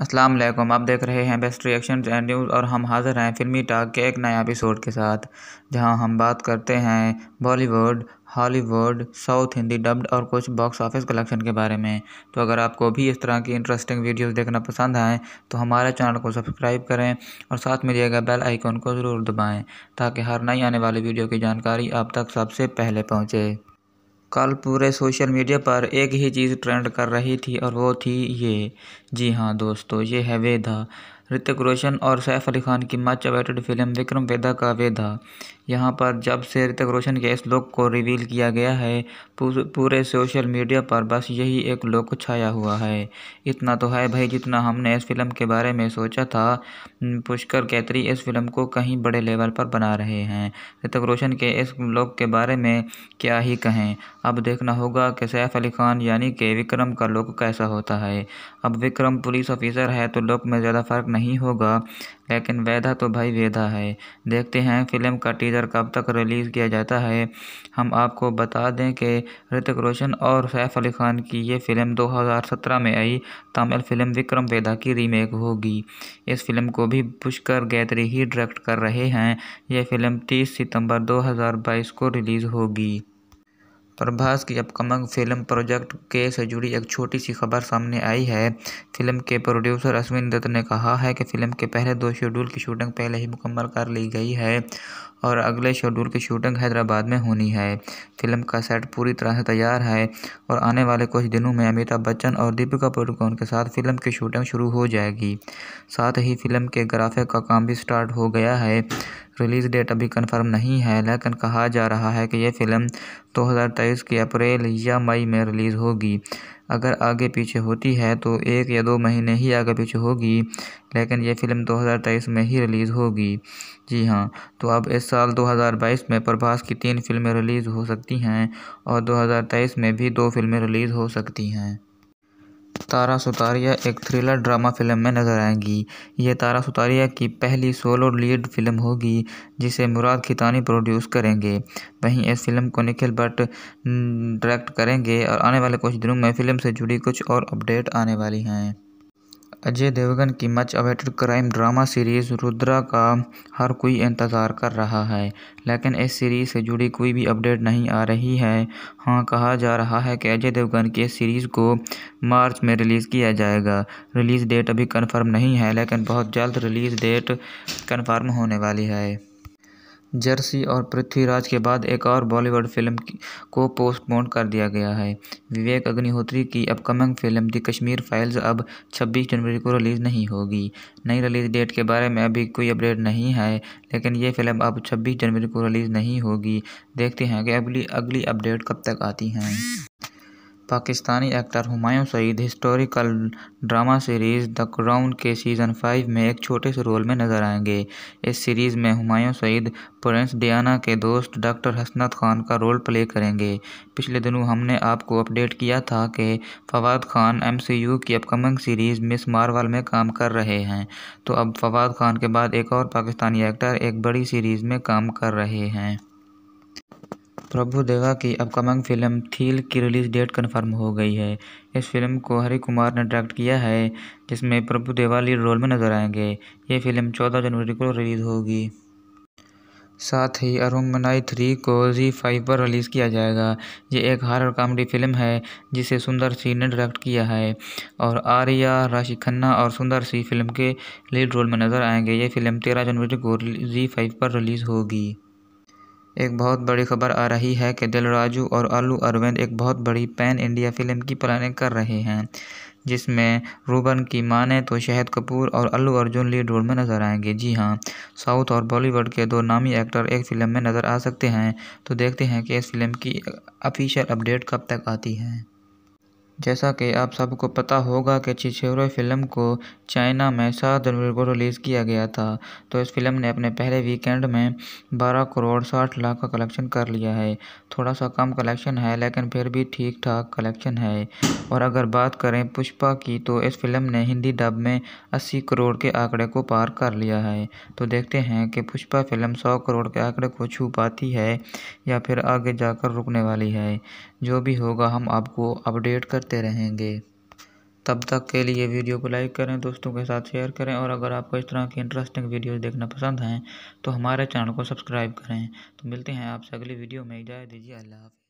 अस्सलाम वालेकुम आप देख रहे हैं बेस्ट रिएक्शन एंड न्यूज़ और हम हाज़िर हैं फिल्मी टाक के एक नए एपिसोड के साथ जहां हम बात करते हैं Bollywood Hollywood south Hindi dubbed और कुछ बॉक्स ऑफिस कलेक्शन के बारे में तो अगर आपको भी इस तरह की इंटरेस्टिंग वीडियोस देखना पसंद आएँ तो हमारे चैनल को सब्सक्राइब करें और साथ में दिएगा बेल आइकॉन को ज़रूर दबाएँ ताकि हर नई आने वाली वीडियो की जानकारी आप तक सबसे पहले पहुँचे कल पूरे सोशल मीडिया पर एक ही चीज़ ट्रेंड कर रही थी और वो थी ये जी हाँ दोस्तों ये है वेदा ऋतिक रोशन और सैफ अली खान की much awaited film Vikram Vedha का वेदा यहाँ पर जब से ऋतिक रोशन के इस लुक को रिवील किया गया है पूरे सोशल मीडिया पर बस यही एक लुक छाया हुआ है इतना तो है भाई जितना हमने इस फिल्म के बारे में सोचा था पुष्कर कैतरी इस फिल्म को कहीं बड़े लेवल पर बना रहे हैं ऋतिक रोशन के इस लुक के बारे में क्या ही कहें अब देखना होगा कि सैफ अली खान यानी कि विक्रम का लुक कैसा होता है अब विक्रम पुलिस ऑफिसर है तो लुक में ज़्यादा फ़र्क नहीं होगा लेकिन वेदा तो भाई वेदा है देखते हैं फिल्म का टीज़र कब तक रिलीज़ किया जाता है हम आपको बता दें कि ऋतिक रोशन और सैफ अली ख़ान की ये फ़िल्म 2017 में आई तमिल फिल्म विक्रम वेदा की रीमेक होगी इस फिल्म को भी पुष्कर गैदरी ही डायरेक्ट कर रहे हैं यह फ़िल्म 30 सितंबर 2022 को रिलीज़ होगी प्रभास की अपकमिंग फिल्म प्रोजेक्ट के से जुड़ी एक छोटी सी खबर सामने आई है फिल्म के प्रोड्यूसर अश्विन दत्त ने कहा है कि फिल्म के पहले दो शेड्यूल की शूटिंग पहले ही मुकम्मल कर ली गई है और अगले शेड्यूल की शूटिंग हैदराबाद में होनी है फिल्म का सेट पूरी तरह से तैयार है और आने वाले कुछ दिनों में अमिताभ बच्चन और दीपिका पडुकोन के साथ फिल्म की शूटिंग शुरू हो जाएगी साथ ही फिल्म के ग्राफिक का काम भी स्टार्ट हो गया है रिलीज़ डेट अभी कन्फर्म नहीं है लेकिन कहा जा रहा है कि यह फ़िल्म 2023 के अप्रैल या मई में रिलीज़ होगी अगर आगे पीछे होती है तो एक या दो महीने ही आगे पीछे होगी लेकिन ये फ़िल्म 2023 में ही रिलीज़ होगी जी हाँ तो अब इस साल 2022 में प्रभास की तीन फिल्में रिलीज़ हो सकती हैं और 2023 में भी दो फिल्में रिलीज़ हो सकती हैं तारा सुतारिया एक थ्रिलर ड्रामा फ़िल्म में नज़र आएंगी ये तारा सुतारिया की पहली सोलो लीड फ़िल्म होगी जिसे मुराद खितानी प्रोड्यूस करेंगे वहीं इस फ़िल्म को निखिल भट्ट डायरेक्ट करेंगे और आने वाले कुछ दिनों में फ़िल्म से जुड़ी कुछ और अपडेट आने वाली हैं अजय देवगन की much awaited crime drama series Rudra का हर कोई इंतज़ार कर रहा है लेकिन इस सीरीज़ से जुड़ी कोई भी अपडेट नहीं आ रही है हाँ कहा जा रहा है कि अजय देवगन की इस सीरीज़ को मार्च में रिलीज़ किया जाएगा रिलीज़ डेट अभी कंफर्म नहीं है लेकिन बहुत जल्द रिलीज़ डेट कंफर्म होने वाली है जर्सी और पृथ्वीराज के बाद एक और बॉलीवुड फ़िल्म को पोस्टपोन कर दिया गया है विवेक अग्निहोत्री की upcoming film the Kashmir files अब 26 जनवरी को रिलीज़ नहीं होगी नई रिलीज़ डेट के बारे में अभी कोई अपडेट नहीं है लेकिन ये फ़िल्म अब 26 जनवरी को रिलीज़ नहीं होगी देखते हैं कि अगली अगली अपडेट कब तक आती हैं Pakistani actor Humayun Saeed historical drama series the Crown के सीज़न फाइव में एक छोटे से रोल में नज़र आएंगे इस सीरीज़ में हुमायूं सईद प्रिंस डियाना के दोस्त डॉक्टर हसनत खान का रोल प्ले करेंगे पिछले दिनों हमने आपको अपडेट किया था कि फवाद खान एम की अपकमिंग सीरीज़ मिस मारवाल में काम कर रहे हैं तो अब फवाद खान के बाद एक और पाकिस्तानी एक्टर एक बड़ी सीरीज़ में काम कर रहे हैं प्रभुदेवा की अपकमिंग फिल्म थील की रिलीज़ डेट कन्फर्म हो गई है इस फिल्म को हरि कुमार ने डायरेक्ट किया है जिसमें प्रभु देवा लीड रोल में नजर आएंगे ये फिल्म 14 जनवरी को रिलीज़ होगी साथ ही मनाई थ्री को जी फाइव पर रिलीज़ किया जाएगा ये एक हॉरर कॉमेडी फिल्म है जिसे सुंदर सिंह ने डायरेक्ट किया है और आर्या राशि खन्ना और सुंदर सिंह फिल्म के लीड रोल में नजर आएंगे ये फिल्म तेरह जनवरी को जी फाइव पर रिलीज़ होगी एक बहुत बड़ी खबर आ रही है कि दिलराजू और अल्लू अरविंद एक बहुत बड़ी पैन इंडिया फिल्म की प्लानिंग कर रहे हैं जिसमें रूबन की माने तो शहद कपूर और अल्लू अर्जुन लीड रोल में नज़र आएंगे जी हाँ साउथ और बॉलीवुड के दो नामी एक्टर एक फ़िल्म में नज़र आ सकते हैं तो देखते हैं कि इस फिल्म की अफिशियल अपडेट कब तक आती है जैसा कि आप सबको पता होगा कि छिछोरे फिल्म को चाइना में सात जनवरी को रिलीज़ किया गया था तो इस फिल्म ने अपने पहले वीकेंड में बारह करोड़ साठ लाख का कलेक्शन कर लिया है थोड़ा सा कम कलेक्शन है लेकिन फिर भी ठीक ठाक कलेक्शन है और अगर बात करें पुष्पा की तो इस फिल्म ने हिंदी डब में अस्सी करोड़ के आंकड़े को पार कर लिया है तो देखते हैं कि पुष्पा फिल्म सौ करोड़ के आंकड़े को छू पाती है या फिर आगे जाकर रुकने वाली है जो भी होगा हम आपको अपडेट कर करते रहेंगे तब तक के लिए वीडियो को लाइक करें दोस्तों के साथ शेयर करें और अगर आपको इस तरह की इंटरेस्टिंग वीडियोस देखना पसंद हैं तो हमारे चैनल को सब्सक्राइब करें तो मिलते हैं आपसे अगली वीडियो में इजाज़त दीजिए अल्लाह हाफि